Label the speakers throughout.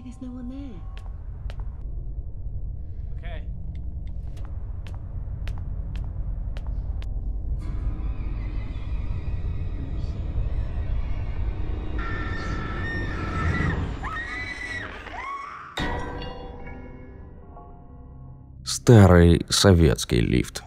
Speaker 1: Hey, there's no one there. Okay. Старый советский лифт.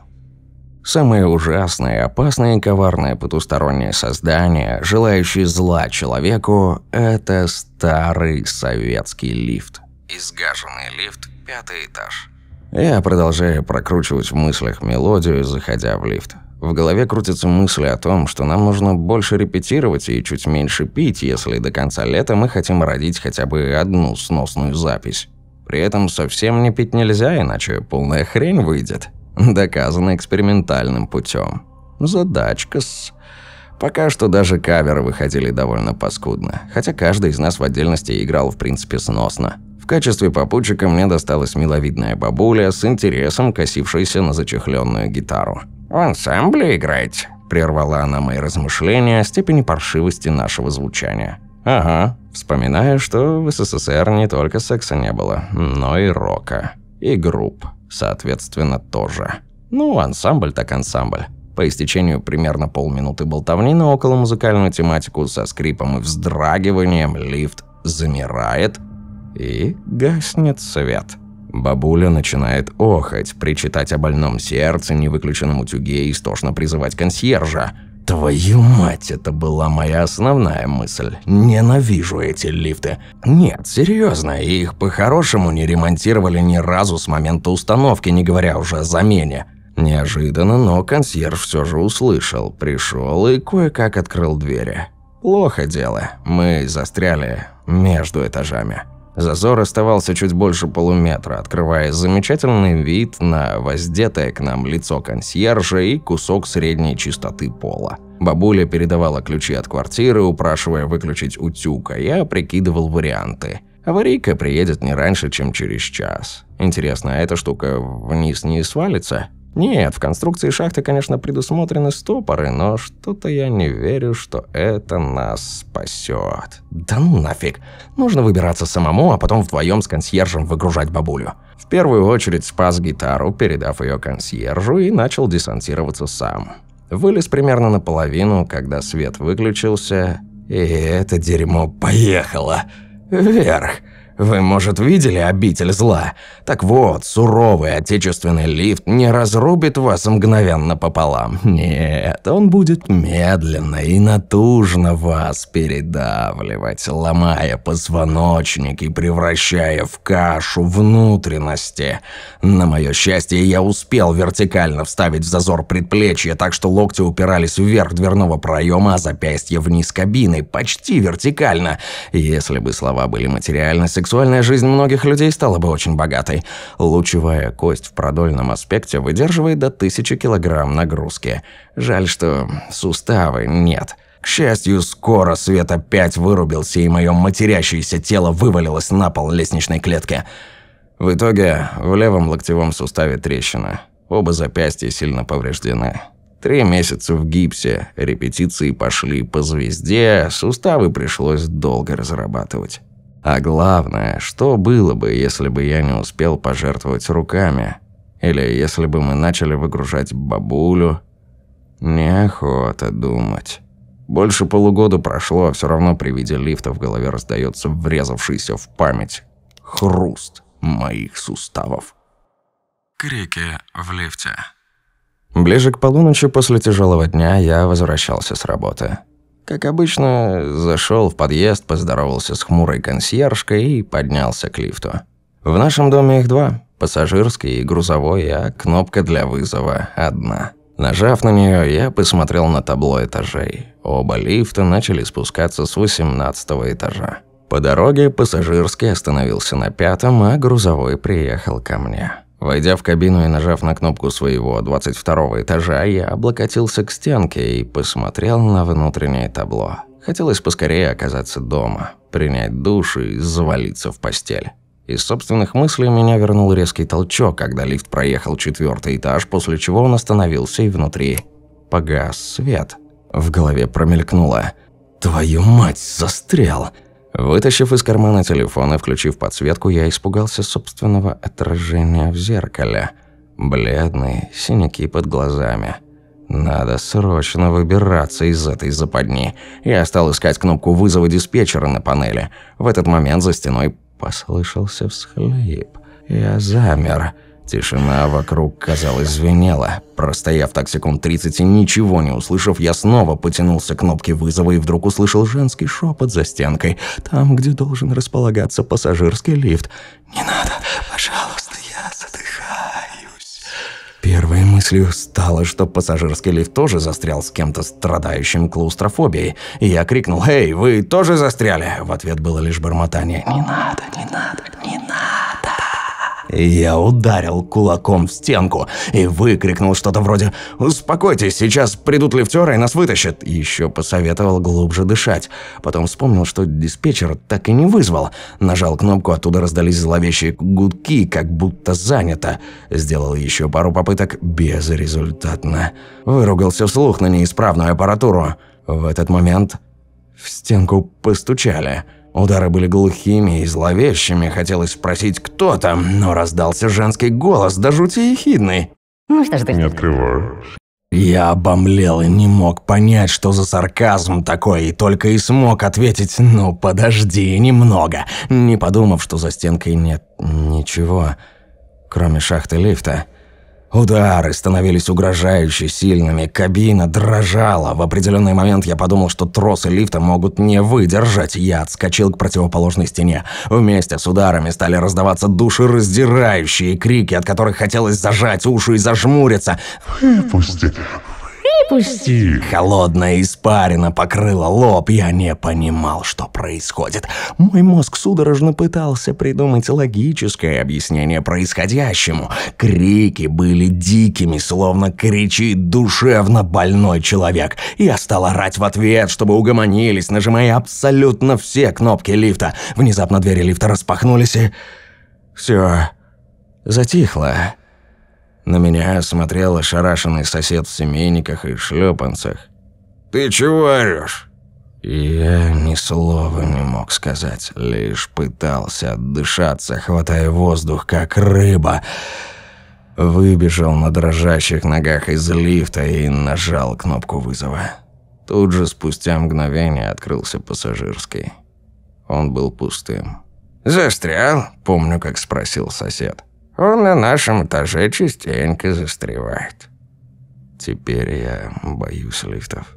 Speaker 1: Самое ужасное, опасное и коварное потустороннее создание, желающее зла человеку, это старый советский лифт. Изгаженный лифт, пятый этаж. Я продолжаю прокручивать в мыслях мелодию, заходя в лифт. В голове крутятся мысли о том, что нам нужно больше репетировать и чуть меньше пить, если до конца лета мы хотим родить хотя бы одну сносную запись. При этом совсем не пить нельзя, иначе полная хрень выйдет. Доказано экспериментальным путем. Задачка-с... Пока что даже каверы выходили довольно паскудно, хотя каждый из нас в отдельности играл в принципе сносно. В качестве попутчика мне досталась миловидная бабуля с интересом, косившаяся на зачехленную гитару. «В ансамбле играете?» – прервала она мои размышления о степени паршивости нашего звучания. «Ага», вспоминая, что в СССР не только секса не было, но и рока и групп, соответственно, тоже. Ну, ансамбль так ансамбль. По истечению примерно полминуты болтовни на около музыкальную тематику со скрипом и вздрагиванием лифт замирает и гаснет свет. Бабуля начинает охать, причитать о больном сердце, невыключенном утюге и истошно призывать консьержа – Твою мать, это была моя основная мысль. Ненавижу эти лифты. Нет, серьезно, их по-хорошему не ремонтировали ни разу с момента установки, не говоря уже о замене. Неожиданно, но консьерж все же услышал, пришел и кое-как открыл двери. Плохо дело, мы застряли между этажами. Зазор оставался чуть больше полуметра, открывая замечательный вид на воздетое к нам лицо консьержа и кусок средней чистоты пола. Бабуля передавала ключи от квартиры, упрашивая выключить утюг, а я прикидывал варианты. Аварийка приедет не раньше, чем через час. Интересно, а эта штука вниз не свалится? Нет, в конструкции шахты, конечно, предусмотрены стопоры, но что-то я не верю, что это нас спасет. Да ну нафиг. Нужно выбираться самому, а потом вдвоем с консьержем выгружать бабулю. В первую очередь спас гитару, передав ее консьержу, и начал десантироваться сам. Вылез примерно наполовину, когда свет выключился, и это дерьмо поехало. Вверх. Вы, может, видели обитель зла? Так вот, суровый отечественный лифт не разрубит вас мгновенно пополам. Нет, он будет медленно и натужно вас передавливать, ломая позвоночник и превращая в кашу внутренности. На мое счастье, я успел вертикально вставить в зазор предплечья, так что локти упирались вверх дверного проема, а запястье вниз кабины, почти вертикально. Если бы слова были материальны, сексуальная жизнь многих людей стала бы очень богатой. Лучевая кость в продольном аспекте выдерживает до 1000 килограмм нагрузки. Жаль, что суставы нет. К счастью, скоро свет опять вырубился, и мое матерящееся тело вывалилось на пол лестничной клетки. В итоге в левом локтевом суставе трещина. Оба запястья сильно повреждены. Три месяца в гипсе, репетиции пошли по звезде, суставы пришлось долго разрабатывать. А главное, что было бы, если бы я не успел пожертвовать руками? Или если бы мы начали выгружать бабулю? Неохота думать. Больше полугода прошло, а все равно при виде лифта в голове раздается врезавшийся в память хруст моих суставов. Крики в лифте. Ближе к полуночи после тяжелого дня я возвращался с работы. Как обычно, зашел в подъезд, поздоровался с хмурой консьержкой и поднялся к лифту. В нашем доме их два – пассажирский и грузовой, а кнопка для вызова одна. Нажав на нее, я посмотрел на табло этажей. Оба лифта начали спускаться с 18 этажа. По дороге пассажирский остановился на пятом, а грузовой приехал ко мне. Войдя в кабину и нажав на кнопку своего 22 этажа, я облокотился к стенке и посмотрел на внутреннее табло. Хотелось поскорее оказаться дома, принять душ и завалиться в постель. Из собственных мыслей меня вернул резкий толчок, когда лифт проехал четвертый этаж, после чего он остановился и внутри погас свет. В голове промелькнуло «Твою мать, застрял!» Вытащив из кармана телефон и включив подсветку, я испугался собственного отражения в зеркале. Бледные синяки под глазами. Надо срочно выбираться из этой западни. Я стал искать кнопку вызова диспетчера на панели. В этот момент за стеной послышался всхлип. Я замер. Тишина вокруг, казалось, звенела. Простояв так секунд 30 и ничего не услышав, я снова потянулся к кнопке вызова и вдруг услышал женский шепот за стенкой, там, где должен располагаться пассажирский лифт. «Не надо, пожалуйста, я задыхаюсь». Первой мыслью стало, что пассажирский лифт тоже застрял с кем-то страдающим клаустрофобией. И я крикнул «Эй, вы тоже застряли?» В ответ было лишь бормотание «Не надо, не надо, не надо». Я ударил кулаком в стенку и выкрикнул что-то вроде «Успокойтесь, сейчас придут лифтеры и нас вытащат!» Еще посоветовал глубже дышать. Потом вспомнил, что диспетчер так и не вызвал. Нажал кнопку, оттуда раздались зловещие гудки, как будто занято. Сделал еще пару попыток безрезультатно. Выругался вслух на неисправную аппаратуру. В этот момент в стенку постучали – Удары были глухими и зловещими, хотелось спросить, кто там, но раздался женский голос, да жути ехидный. «Ну что ж ты...» «Не открываю». Я обомлел и не мог понять, что за сарказм такой, и только и смог ответить «Ну, подожди немного», не подумав, что за стенкой нет ничего, кроме шахты лифта. Удары становились угрожающе сильными, кабина дрожала. В определенный момент я подумал, что тросы лифта могут не выдержать. Я отскочил к противоположной стене. Вместе с ударами стали раздаваться душераздирающие крики, от которых хотелось зажать уши и зажмуриться. «Выпусти! «Выпусти!» Холодная испарина покрыла лоб. Я не понимал, что происходит. Мой мозг судорожно пытался придумать логическое объяснение происходящему. Крики были дикими, словно кричит душевно больной человек. Я стал орать в ответ, чтобы угомонились, нажимая абсолютно все кнопки лифта. Внезапно двери лифта распахнулись и... Все затихло. На меня смотрел ошарашенный сосед в семейниках и шлепанцах. «Ты чего орешь?» Я ни слова не мог сказать, лишь пытался отдышаться, хватая воздух, как рыба. Выбежал на дрожащих ногах из лифта и нажал кнопку вызова. Тут же спустя мгновение открылся пассажирский. Он был пустым. «Застрял?» – помню, как спросил сосед. Он на нашем этаже частенько застревает. Теперь я боюсь лифтов.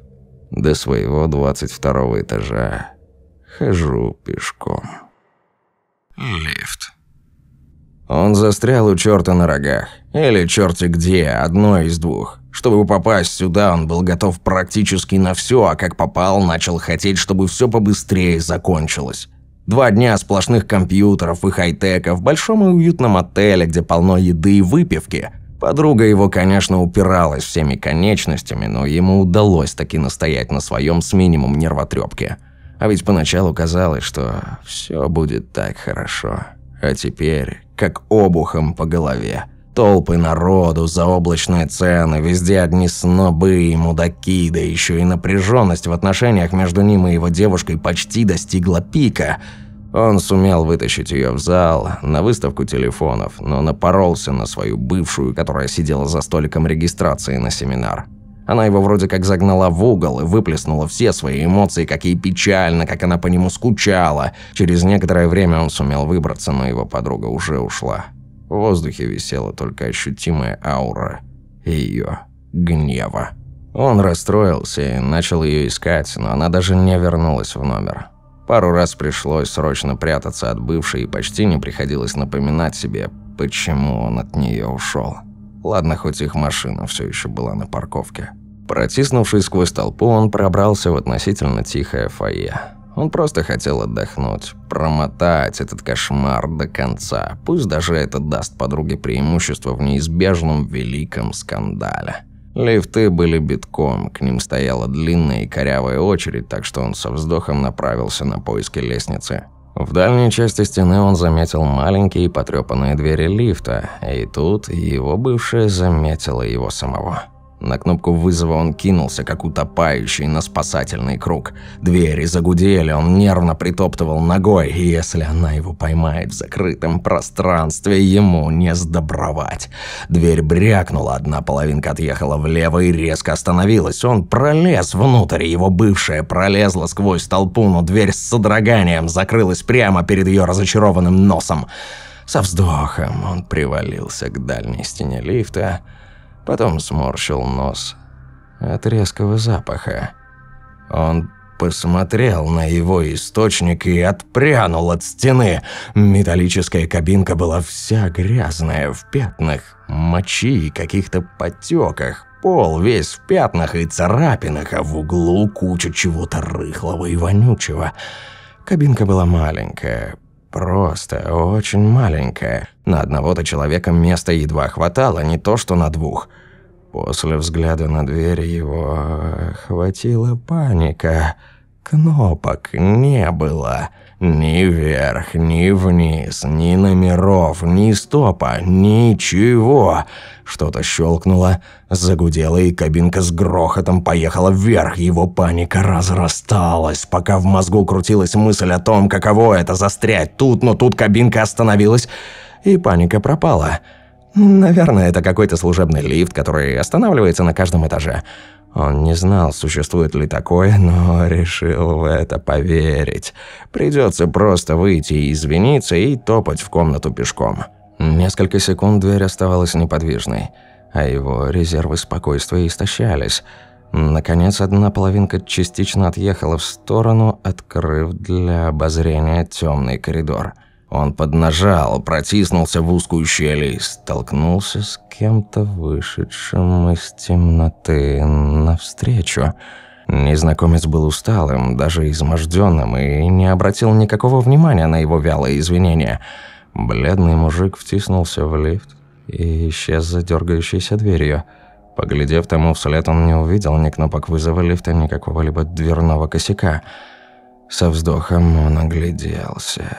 Speaker 1: До своего 22 этажа хожу пешком. Лифт. Он застрял у черта на рогах. Или черти где, одно из двух. Чтобы попасть сюда, он был готов практически на все, а как попал, начал хотеть, чтобы все побыстрее закончилось. Два дня сплошных компьютеров и хай-тека в большом и уютном отеле, где полно еды и выпивки. Подруга его, конечно, упиралась всеми конечностями, но ему удалось таки настоять на своем с минимум нервотрепки. А ведь поначалу казалось, что все будет так хорошо. А теперь как обухом по голове. Толпы народу, заоблачные цены, везде одни снобы и мудаки, да еще и напряженность в отношениях между ним и его девушкой почти достигла пика. Он сумел вытащить ее в зал, на выставку телефонов, но напоролся на свою бывшую, которая сидела за столиком регистрации на семинар. Она его вроде как загнала в угол и выплеснула все свои эмоции, как ей печально, как она по нему скучала. Через некоторое время он сумел выбраться, но его подруга уже ушла. В воздухе висела только ощутимая аура ее гнева. Он расстроился и начал ее искать, но она даже не вернулась в номер. Пару раз пришлось срочно прятаться от бывшей и почти не приходилось напоминать себе, почему он от нее ушел. Ладно, хоть их машина все еще была на парковке. Протиснувшись сквозь толпу, он пробрался в относительно тихое фойе. Он просто хотел отдохнуть, промотать этот кошмар до конца. Пусть даже это даст подруге преимущество в неизбежном великом скандале. Лифты были битком, к ним стояла длинная и корявая очередь, так что он со вздохом направился на поиски лестницы. В дальней части стены он заметил маленькие потрепанные двери лифта, и тут его бывшая заметила его самого. На кнопку вызова он кинулся, как утопающий на спасательный круг. Двери загудели, он нервно притоптывал ногой, и если она его поймает в закрытом пространстве, ему не сдобровать. Дверь брякнула, одна половинка отъехала влево и резко остановилась. Он пролез внутрь, его бывшая пролезла сквозь толпу, но дверь с содроганием закрылась прямо перед ее разочарованным носом. Со вздохом он привалился к дальней стене лифта, потом сморщил нос от резкого запаха. Он посмотрел на его источник и отпрянул от стены. Металлическая кабинка была вся грязная, в пятнах, мочи и каких-то потеках. Пол весь в пятнах и царапинах, а в углу куча чего-то рыхлого и вонючего. Кабинка была маленькая, Просто очень маленькая. На одного-то человека места едва хватало, не то что на двух. После взгляда на дверь его хватила паника. Кнопок не было. Ни вверх, ни вниз, ни номеров, ни стопа, ничего. Что-то щелкнуло, загудело, и кабинка с грохотом поехала вверх. Его паника разрасталась, пока в мозгу крутилась мысль о том, каково это застрять тут, но тут кабинка остановилась, и паника пропала. Наверное, это какой-то служебный лифт, который останавливается на каждом этаже. Он не знал, существует ли такое, но решил в это поверить. Придется просто выйти и извиниться и топать в комнату пешком. Несколько секунд дверь оставалась неподвижной, а его резервы спокойствия истощались. Наконец, одна половинка частично отъехала в сторону, открыв для обозрения темный коридор – он поднажал, протиснулся в узкую щель и столкнулся с кем-то вышедшим из темноты навстречу. Незнакомец был усталым, даже изможденным, и не обратил никакого внимания на его вялые извинения. Бледный мужик втиснулся в лифт и исчез за дергающейся дверью. Поглядев тому вслед, он не увидел ни кнопок вызова лифта, ни какого-либо дверного косяка. Со вздохом он огляделся.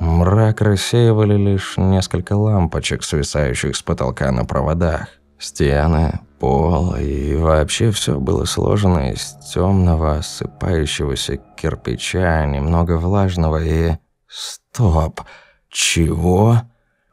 Speaker 1: Мрак рассеивали лишь несколько лампочек, свисающих с потолка на проводах. Стены, пол и вообще все было сложено из темного осыпающегося кирпича, немного влажного и... Стоп! Чего?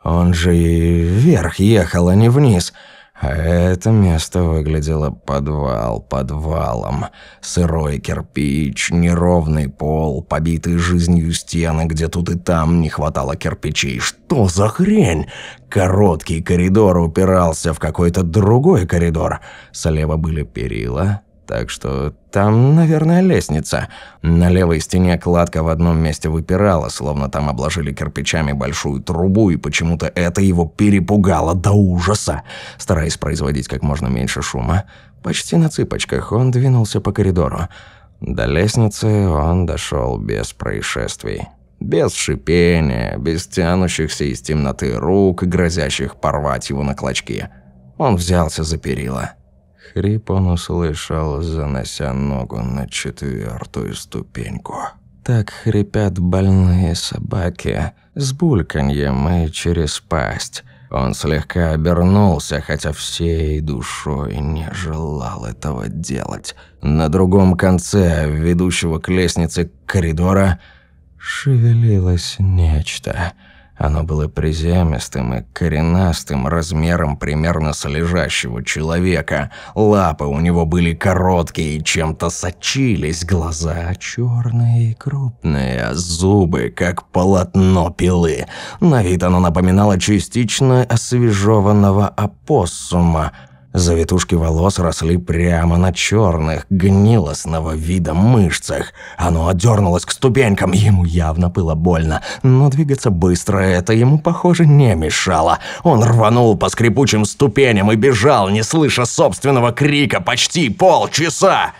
Speaker 1: Он же и вверх ехал, а не вниз. А это место выглядело подвал подвалом. Сырой кирпич, неровный пол, побитые жизнью стены, где тут и там не хватало кирпичей. Что за хрень? Короткий коридор упирался в какой-то другой коридор. Слева были перила, так что там, наверное, лестница. На левой стене кладка в одном месте выпирала, словно там обложили кирпичами большую трубу, и почему-то это его перепугало до ужаса. Стараясь производить как можно меньше шума, почти на цыпочках он двинулся по коридору. До лестницы он дошел без происшествий. Без шипения, без тянущихся из темноты рук, грозящих порвать его на клочки. Он взялся за перила. Хрип он услышал, занося ногу на четвертую ступеньку. Так хрипят больные собаки, с бульканьем и через пасть. Он слегка обернулся, хотя всей душой не желал этого делать. На другом конце ведущего к лестнице коридора шевелилось нечто – оно было приземистым и коренастым, размером примерно с лежащего человека. Лапы у него были короткие и чем-то сочились, глаза черные и крупные, а зубы как полотно пилы. На вид оно напоминало частично освежеванного опоссума – Завитушки волос росли прямо на черных, гнилостного вида мышцах. Оно отдернулось к ступенькам, ему явно было больно, но двигаться быстро это ему, похоже, не мешало. Он рванул по скрипучим ступеням и бежал, не слыша собственного крика, почти полчаса.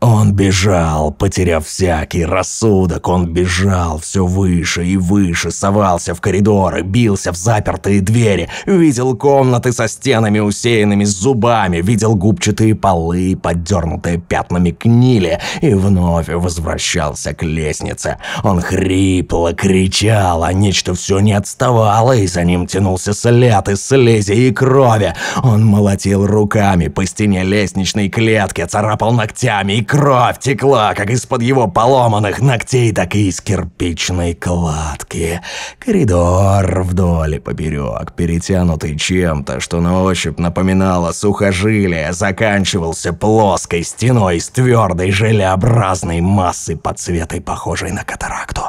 Speaker 1: Он бежал, потеряв всякий рассудок, он бежал все выше и выше, совался в коридоры, бился в запертые двери, видел комнаты со стенами, усеянными зубами, видел губчатые полы, поддернутые пятнами книли, и вновь возвращался к лестнице. Он хрипло кричал, а нечто все не отставало, и за ним тянулся след из слизи и крови. Он молотил руками по стене лестничной клетки, царапал ногтями и кровь текла как из-под его поломанных ногтей, так и из кирпичной кладки. Коридор вдоль и поперек, перетянутый чем-то, что на ощупь напоминало сухожилие, заканчивался плоской стеной из твердой желеобразной массы под цветой, похожей на катаракту.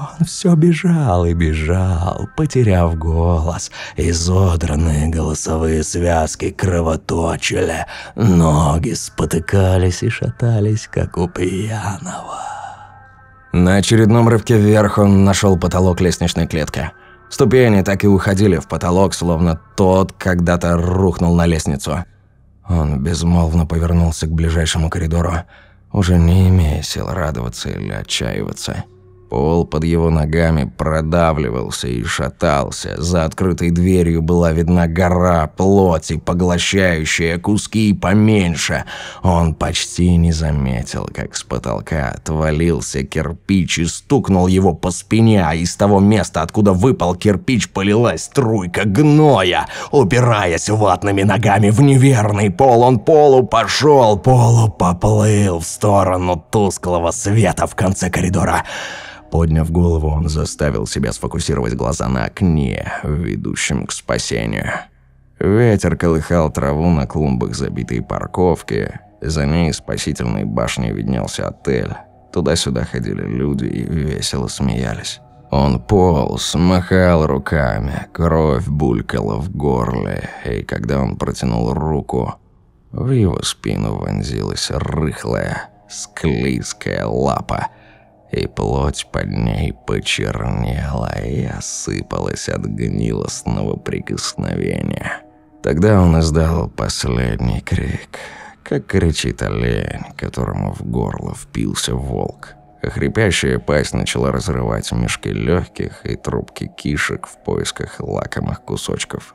Speaker 1: Он все бежал и бежал, потеряв голос. Изодранные голосовые связки кровоточили, ноги спотыкались и шатались, как у пьяного. На очередном рывке вверх он нашел потолок лестничной клетки. Ступени так и уходили в потолок, словно тот когда-то рухнул на лестницу. Он безмолвно повернулся к ближайшему коридору, уже не имея сил радоваться или отчаиваться. Пол под его ногами продавливался и шатался. За открытой дверью была видна гора плоти, поглощающая куски поменьше. Он почти не заметил, как с потолка отвалился кирпич и стукнул его по спине, а из того места, откуда выпал кирпич, полилась струйка гноя. Упираясь ватными ногами в неверный пол, он полу пошел, полу поплыл в сторону тусклого света в конце коридора. Подняв голову, он заставил себя сфокусировать глаза на окне, ведущем к спасению. Ветер колыхал траву на клумбах забитой парковки. За ней спасительной башней виднелся отель. Туда-сюда ходили люди и весело смеялись. Он полз, махал руками, кровь булькала в горле, и когда он протянул руку, в его спину вонзилась рыхлая, склизкая лапа – и плоть под ней почернела и осыпалась от гнилостного прикосновения. Тогда он издал последний крик, как кричит олень, которому в горло впился волк. хрипящая пасть начала разрывать мешки легких и трубки кишек в поисках лакомых кусочков.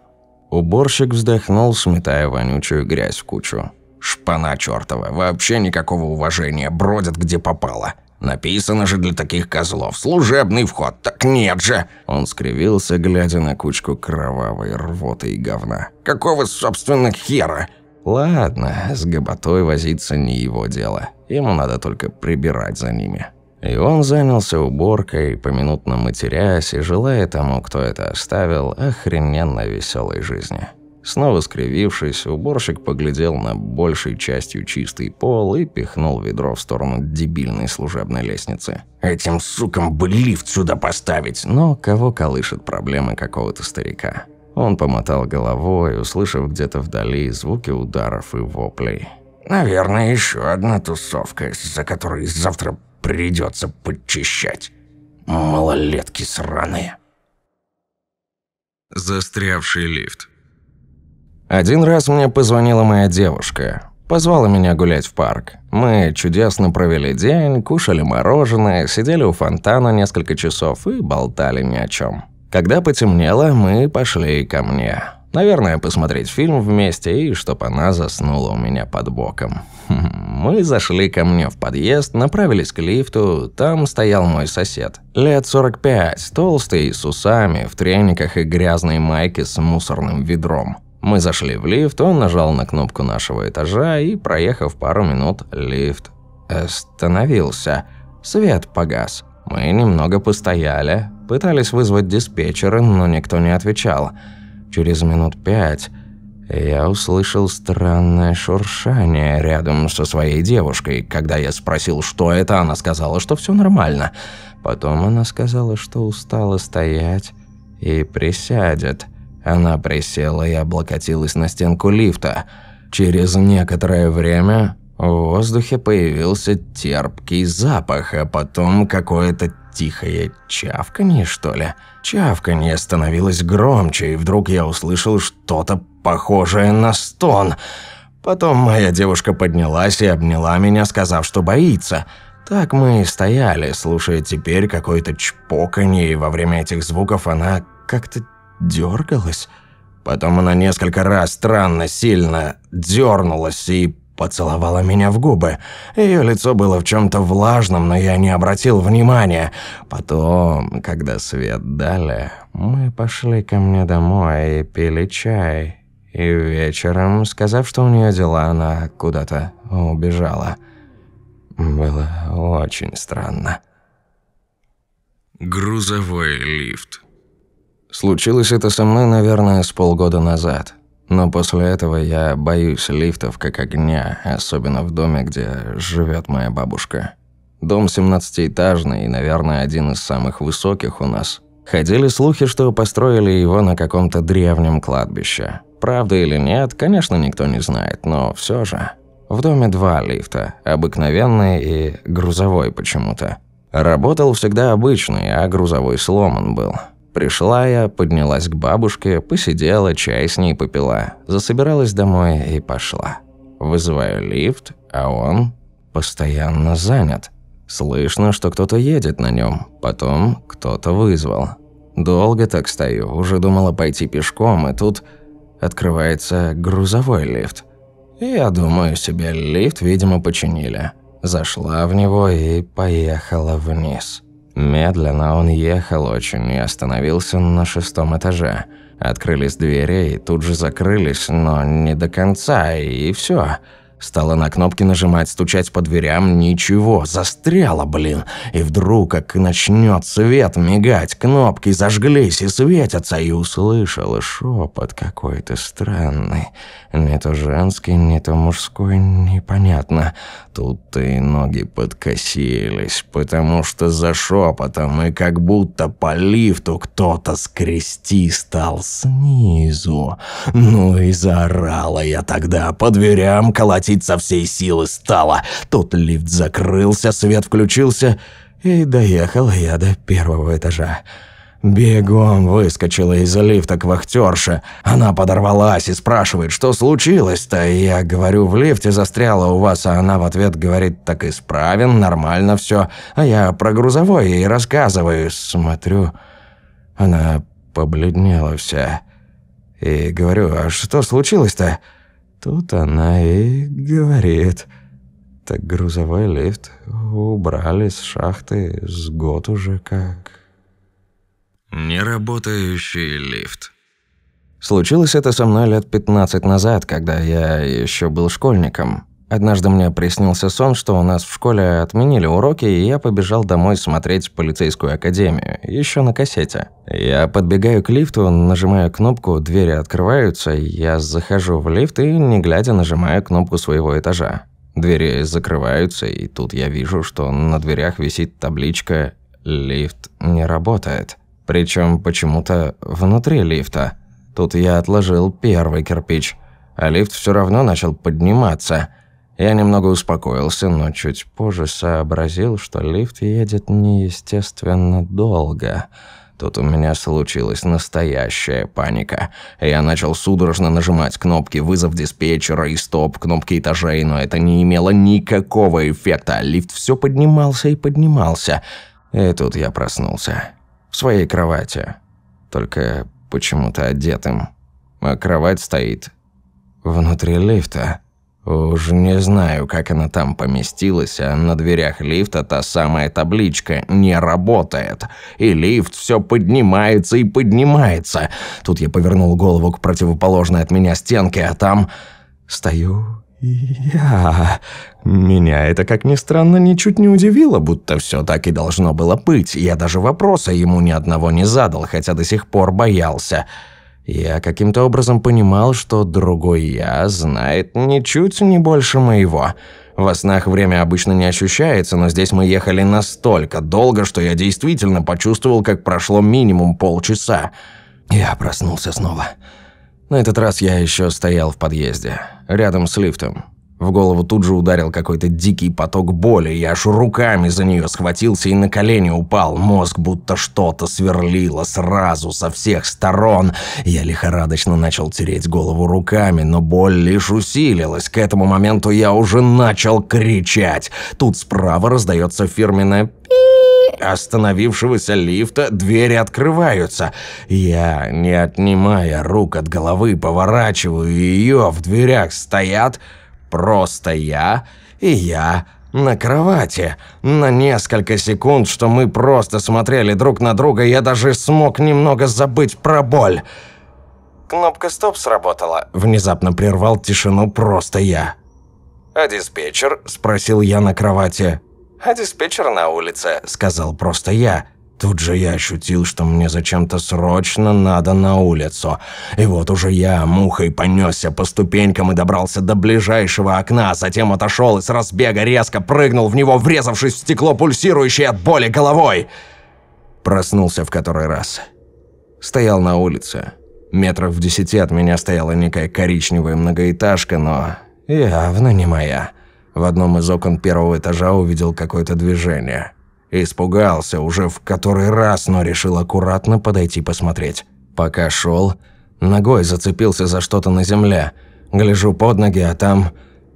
Speaker 1: Уборщик вздохнул, сметая вонючую грязь в кучу. «Шпана чертова! Вообще никакого уважения! Бродят где попало!» Написано же для таких козлов. Служебный вход. Так нет же!» Он скривился, глядя на кучку кровавой рвоты и говна. «Какого, собственно, хера?» «Ладно, с гоботой возиться не его дело. Ему надо только прибирать за ними». И он занялся уборкой, поминутно матерясь и желая тому, кто это оставил, охрененно веселой жизни. Снова скривившись, уборщик поглядел на большей частью чистый пол и пихнул ведро в сторону дебильной служебной лестницы. «Этим сукам бы лифт сюда поставить!» Но кого колышет проблемы какого-то старика? Он помотал головой, услышав где-то вдали звуки ударов и воплей. «Наверное, еще одна тусовка, за которой завтра придется подчищать. Малолетки сраные». Застрявший лифт. Один раз мне позвонила моя девушка. Позвала меня гулять в парк. Мы чудесно провели день, кушали мороженое, сидели у фонтана несколько часов и болтали ни о чем. Когда потемнело, мы пошли ко мне. Наверное, посмотреть фильм вместе и чтобы она заснула у меня под боком. Мы зашли ко мне в подъезд, направились к лифту, там стоял мой сосед. Лет 45, толстый, с усами, в трениках и грязной майке с мусорным ведром. Мы зашли в лифт, он нажал на кнопку нашего этажа и, проехав пару минут, лифт остановился. Свет погас. Мы немного постояли, пытались вызвать диспетчера, но никто не отвечал. Через минут пять я услышал странное шуршание рядом со своей девушкой. Когда я спросил, что это, она сказала, что все нормально. Потом она сказала, что устала стоять и присядет. Она присела и облокотилась на стенку лифта. Через некоторое время в воздухе появился терпкий запах, а потом какое-то тихое чавканье, что ли. Чавканье становилось громче, и вдруг я услышал что-то похожее на стон. Потом моя девушка поднялась и обняла меня, сказав, что боится. Так мы и стояли, слушая теперь какое-то чпоканье, и во время этих звуков она как-то дергалась. Потом она несколько раз странно, сильно дернулась и поцеловала меня в губы. Ее лицо было в чем-то влажном, но я не обратил внимания. Потом, когда свет дали, мы пошли ко мне домой и пили чай. И вечером, сказав, что у нее дела, она куда-то убежала. Было очень странно. Грузовой лифт. Случилось это со мной, наверное, с полгода назад. Но после этого я боюсь лифтов как огня, особенно в доме, где живет моя бабушка. Дом 17-этажный и, наверное, один из самых высоких у нас. Ходили слухи, что построили его на каком-то древнем кладбище. Правда или нет, конечно, никто не знает, но все же. В доме два лифта, обыкновенный и грузовой почему-то. Работал всегда обычный, а грузовой сломан был. Пришла я, поднялась к бабушке, посидела, чай с ней попила, засобиралась домой и пошла. Вызываю лифт, а он постоянно занят. Слышно, что кто-то едет на нем, потом кто-то вызвал. Долго так стою, уже думала пойти пешком, и тут открывается грузовой лифт. Я думаю себе, лифт, видимо, починили. Зашла в него и поехала вниз. Медленно он ехал очень и остановился на шестом этаже. Открылись двери и тут же закрылись, но не до конца, и все. Стала на кнопки нажимать, стучать по дверям, ничего, застряла, блин. И вдруг, как начнет свет мигать, кнопки зажглись и светятся, и услышала шепот какой-то странный. Не то женский, не то мужской, непонятно. Тут-то и ноги подкосились, потому что за шепотом и как будто по лифту кто-то скрести стал снизу. Ну и заорала я тогда, по дверям колотить колотить со всей силы стала. Тут лифт закрылся, свет включился, и доехал я до первого этажа. Бегом выскочила из лифта к вахтерше. Она подорвалась и спрашивает, что случилось-то. Я говорю, в лифте застряла у вас, а она в ответ говорит, так исправен, нормально все. А я про грузовой ей рассказываю. Смотрю, она побледнела вся. И говорю, а что случилось-то? Тут она и говорит. Так грузовой лифт убрали с шахты с год уже как. Неработающий лифт. Случилось это со мной лет 15 назад, когда я еще был школьником. Однажды мне приснился сон, что у нас в школе отменили уроки, и я побежал домой смотреть полицейскую академию, еще на кассете. Я подбегаю к лифту, нажимаю кнопку, двери открываются, я захожу в лифт и, не глядя, нажимаю кнопку своего этажа. Двери закрываются, и тут я вижу, что на дверях висит табличка «Лифт не работает». Причем почему-то внутри лифта. Тут я отложил первый кирпич, а лифт все равно начал подниматься – я немного успокоился, но чуть позже сообразил, что лифт едет неестественно долго. Тут у меня случилась настоящая паника. Я начал судорожно нажимать кнопки «Вызов диспетчера» и «Стоп», кнопки этажей, но это не имело никакого эффекта. Лифт все поднимался и поднимался. И тут я проснулся. В своей кровати. Только почему-то одетым. А кровать стоит внутри лифта. Уж не знаю, как она там поместилась, а на дверях лифта та самая табличка «Не работает». И лифт все поднимается и поднимается. Тут я повернул голову к противоположной от меня стенке, а там... Стою я... Меня это, как ни странно, ничуть не удивило, будто все так и должно было быть. Я даже вопроса ему ни одного не задал, хотя до сих пор боялся. Я каким-то образом понимал, что другой я знает ничуть не больше моего. Во снах время обычно не ощущается, но здесь мы ехали настолько долго, что я действительно почувствовал, как прошло минимум полчаса. Я проснулся снова. На этот раз я еще стоял в подъезде, рядом с лифтом. В голову тут же ударил какой-то дикий поток боли, я аж руками за нее схватился и на колени упал. Мозг будто что-то сверлило сразу, со всех сторон. Я лихорадочно начал тереть голову руками, но боль лишь усилилась. К этому моменту я уже начал кричать. Тут справа раздается фирменное «пи» остановившегося лифта, двери открываются. Я, не отнимая рук от головы, поворачиваю ее, в дверях стоят Просто я и я на кровати. На несколько секунд, что мы просто смотрели друг на друга, я даже смог немного забыть про боль. Кнопка «Стоп» сработала. Внезапно прервал тишину просто я. «А диспетчер?» – спросил я на кровати. «А диспетчер на улице», – сказал просто я. Тут же я ощутил, что мне зачем-то срочно надо на улицу. И вот уже я мухой понесся по ступенькам и добрался до ближайшего окна, а затем отошел и с разбега резко прыгнул в него, врезавшись в стекло, пульсирующее от боли головой. Проснулся в который раз. Стоял на улице. Метров в десяти от меня стояла некая коричневая многоэтажка, но явно не моя. В одном из окон первого этажа увидел какое-то движение – Испугался уже в который раз, но решил аккуратно подойти посмотреть. Пока шел, ногой зацепился за что-то на земле. Гляжу под ноги, а там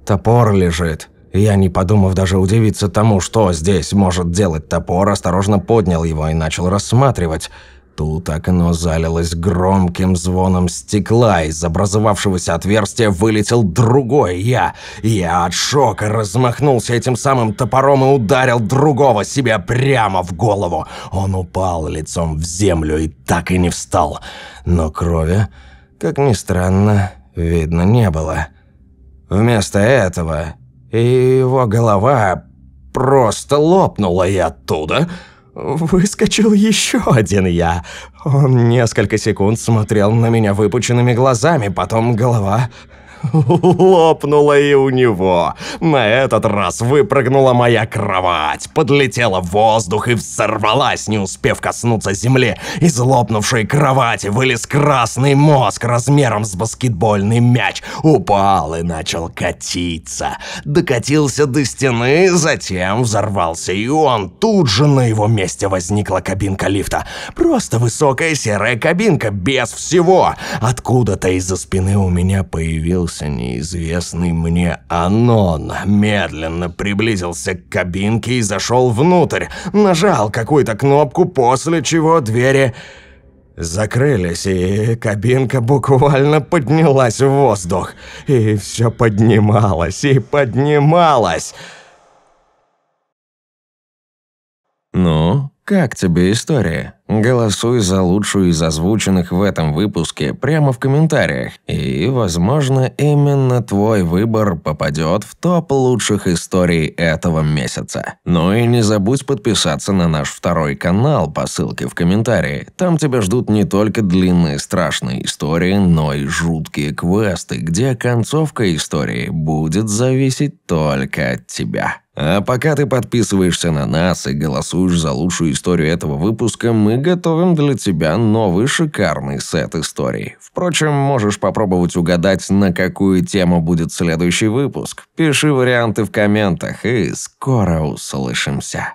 Speaker 1: топор лежит. Я, не подумав даже удивиться тому, что здесь может делать топор, осторожно поднял его и начал рассматривать. Тут окно залилось громким звоном стекла. Из образовавшегося отверстия вылетел другой я. Я от шока размахнулся этим самым топором и ударил другого себя прямо в голову. Он упал лицом в землю и так и не встал. Но крови, как ни странно, видно не было. Вместо этого его голова просто лопнула и оттуда... Выскочил еще один я. Он несколько секунд смотрел на меня выпученными глазами, потом голова Лопнула и у него. На этот раз выпрыгнула моя кровать, подлетела в воздух и взорвалась, не успев коснуться земли. Из лопнувшей кровати вылез красный мозг размером с баскетбольный мяч. Упал и начал катиться. Докатился до стены, затем взорвался и он. Тут же на его месте возникла кабинка лифта. Просто высокая серая кабинка, без всего. Откуда-то из-за спины у меня появился появился неизвестный мне Анон, медленно приблизился к кабинке и зашел внутрь, нажал какую-то кнопку, после чего двери закрылись, и кабинка буквально поднялась в воздух. И все поднималось, и поднималось. «Ну, как тебе история?» Голосуй за лучшую из озвученных в этом выпуске прямо в комментариях, и, возможно, именно твой выбор попадет в топ лучших историй этого месяца. Ну и не забудь подписаться на наш второй канал по ссылке в комментарии. Там тебя ждут не только длинные страшные истории, но и жуткие квесты, где концовка истории будет зависеть только от тебя. А пока ты подписываешься на нас и голосуешь за лучшую историю этого выпуска, мы готовим для тебя новый шикарный сет историй. Впрочем, можешь попробовать угадать, на какую тему будет следующий выпуск. Пиши варианты в комментах, и скоро услышимся.